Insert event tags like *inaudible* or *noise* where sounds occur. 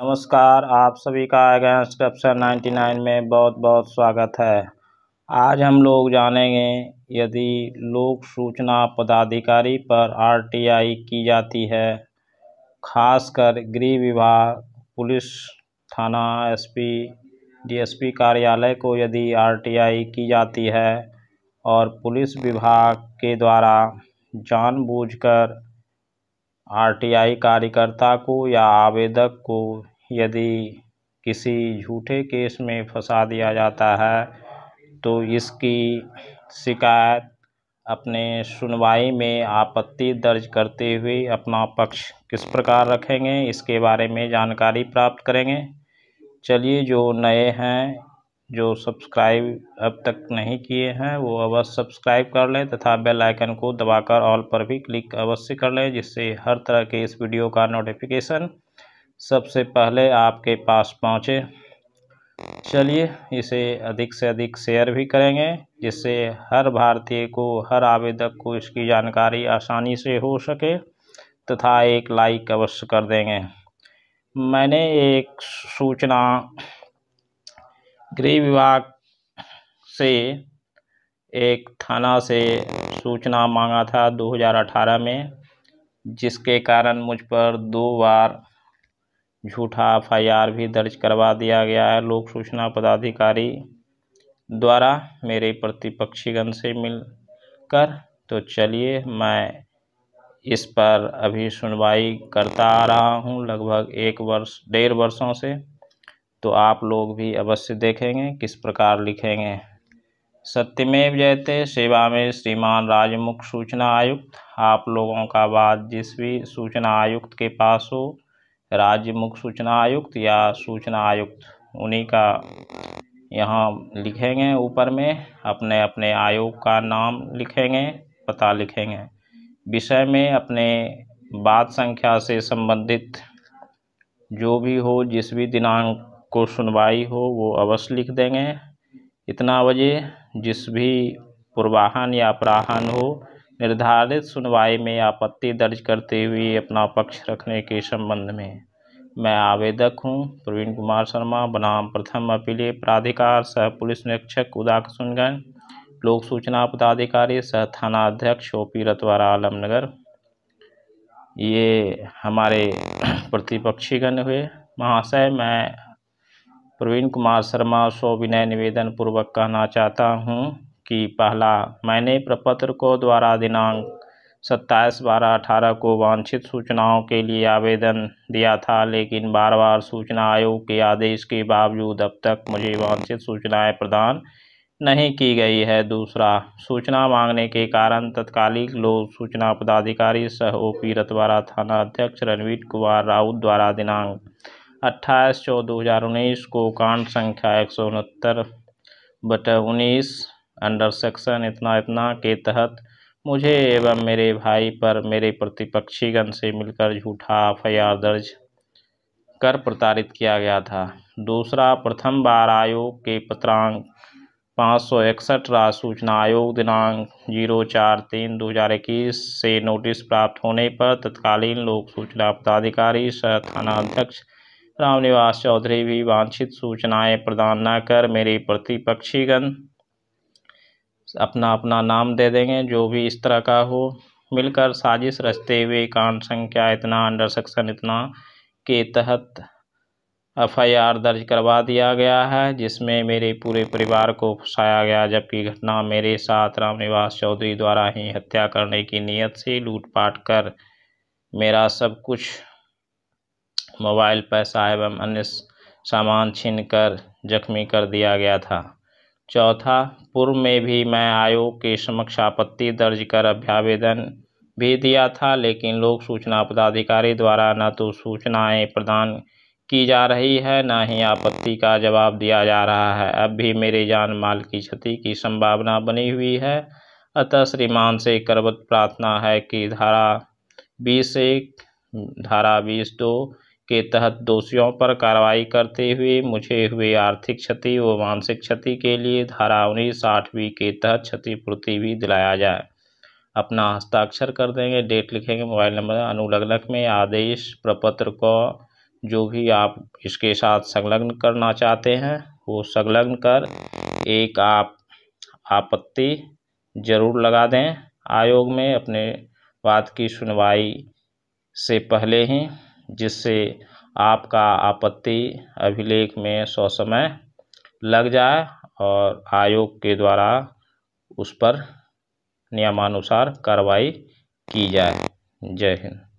नमस्कार आप सभी का अगेंस्ट नाइन्टी 99 में बहुत बहुत स्वागत है आज हम लोग जानेंगे यदि लोक सूचना पदाधिकारी पर आरटीआई की जाती है खासकर गृह विभाग पुलिस थाना एसपी डीएसपी कार्यालय को यदि आरटीआई की जाती है और पुलिस विभाग के द्वारा जानबूझकर आरटीआई कार्यकर्ता को या आवेदक को यदि किसी झूठे केस में फंसा दिया जाता है तो इसकी शिकायत अपने सुनवाई में आपत्ति दर्ज करते हुए अपना पक्ष किस प्रकार रखेंगे इसके बारे में जानकारी प्राप्त करेंगे चलिए जो नए हैं जो सब्सक्राइब अब तक नहीं किए हैं वो अवश्य सब्सक्राइब कर लें तथा बेल आइकन को दबाकर ऑल पर भी क्लिक अवश्य कर लें जिससे हर तरह के इस वीडियो का नोटिफिकेशन सबसे पहले आपके पास पहुंचे चलिए इसे अधिक से अधिक शेयर भी करेंगे जिससे हर भारतीय को हर आवेदक को इसकी जानकारी आसानी से हो सके तथा एक लाइक अवश्य कर देंगे मैंने एक सूचना गृह विभाग से एक थाना से सूचना मांगा था 2018 में जिसके कारण मुझ पर दो बार झूठा एफ भी दर्ज करवा दिया गया है लोक सूचना पदाधिकारी द्वारा मेरे प्रतिपक्षीगण से मिलकर तो चलिए मैं इस पर अभी सुनवाई करता आ रहा हूं लगभग एक वर्ष डेढ़ वर्षों से तो आप लोग भी अवश्य देखेंगे किस प्रकार लिखेंगे सत्यमेव जयते सेवा में श्रीमान राजमुख सूचना आयुक्त आप लोगों का बात जिस भी सूचना आयुक्त के पास हो मुख्य सूचना आयुक्त या सूचना आयुक्त उन्हीं का यहाँ लिखेंगे ऊपर में अपने अपने आयोग का नाम लिखेंगे पता लिखेंगे विषय में अपने बात संख्या से संबंधित जो भी हो जिस भी दिनांक को सुनवाई हो वो अवश्य लिख देंगे इतना बजे जिस भी पूर्वाहन या अपराहन हो निर्धारित सुनवाई में आपत्ति दर्ज करते हुए अपना पक्ष रखने के संबंध में मैं आवेदक हूं प्रवीण कुमार शर्मा बनाम प्रथम अपीलीय प्राधिकार सह पुलिस निरीक्षक उदाकसुनगंज लोक सूचना पदाधिकारी सह थाना अध्यक्ष ओ पी रतवारा आलमनगर ये हमारे *clears throat* प्रतिपक्षीगण हुए महाशय मैं प्रवीण कुमार शर्मा सो विनय निवेदन पूर्वक कहना चाहता हूँ कि पहला मैंने प्रपत्र को द्वारा दिनांक सत्ताईस बारह अठारह को वांछित सूचनाओं के लिए आवेदन दिया था लेकिन बार बार सूचना आयोग के आदेश के बावजूद अब तक मुझे वांछित सूचनाएं प्रदान नहीं की गई है दूसरा सूचना मांगने के कारण तत्कालिक लोक सूचना पदाधिकारी सह ओ पी रतवारा थाना अध्यक्ष रणवीर कुमार राउत द्वारा दिनांक अट्ठाईस चौदह दो हज़ार उन्नीस को कांड संख्या एक सौ उनहत्तर बट उन्नीस अंडर सेक्शन इतना इतना के तहत मुझे एवं मेरे भाई पर मेरे प्रतिपक्षीगण से मिलकर झूठा एफ दर्ज कर प्रताड़ित किया गया था दूसरा प्रथम बार आयोग के पत्रांक पाँच सौ इकसठ राज सूचना आयोग दिनांक जीरो चार तीन दो हज़ार इक्कीस से नोटिस प्राप्त होने पर तत्कालीन लोक सूचना पदाधिकारी सह थाना अध्यक्ष रामनिवास चौधरी भी वांछित सूचनाएं प्रदान न कर मेरे प्रतिपक्षीगण अपना अपना नाम दे देंगे जो भी इस तरह का हो मिलकर साजिश रचते हुए कांड संख्या इतना अंडर सेक्शन इतना के तहत एफ दर्ज करवा दिया गया है जिसमें मेरे पूरे परिवार को फंसाया गया जबकि घटना मेरे साथ रामनिवास चौधरी द्वारा ही हत्या करने की नीयत से लूटपाट कर मेरा सब कुछ मोबाइल पैसा एवं अन्य सामान छीनकर जख्मी कर दिया गया था चौथा पूर्व में भी मैं आयोग के समक्ष आपत्ति दर्ज कर अभ्यावेदन भी दिया था लेकिन लोक सूचना पदाधिकारी द्वारा न तो सूचनाएं प्रदान की जा रही है न ही आपत्ति का जवाब दिया जा रहा है अब भी मेरे जान माल की क्षति की संभावना बनी हुई है अतः श्रीमान से करवत प्रार्थना है कि धारा बीस एक धारा बीस दो के तहत दोषियों पर कार्रवाई करते हुए मुझे हुए आर्थिक क्षति व मानसिक क्षति के लिए धारा उन्नीस साठ के तहत क्षतिपूर्ति भी दिलाया जाए अपना हस्ताक्षर कर देंगे डेट लिखेंगे मोबाइल नंबर अनुलग्नक में आदेश प्रपत्र को जो भी आप इसके साथ संलग्न करना चाहते हैं वो संलग्न कर एक आप आपत्ति जरूर लगा दें आयोग में अपने बात की सुनवाई से पहले ही जिससे आपका आपत्ति अभिलेख में ससमय लग जाए और आयोग के द्वारा उस पर नियमानुसार कार्रवाई की जाए जय हिंद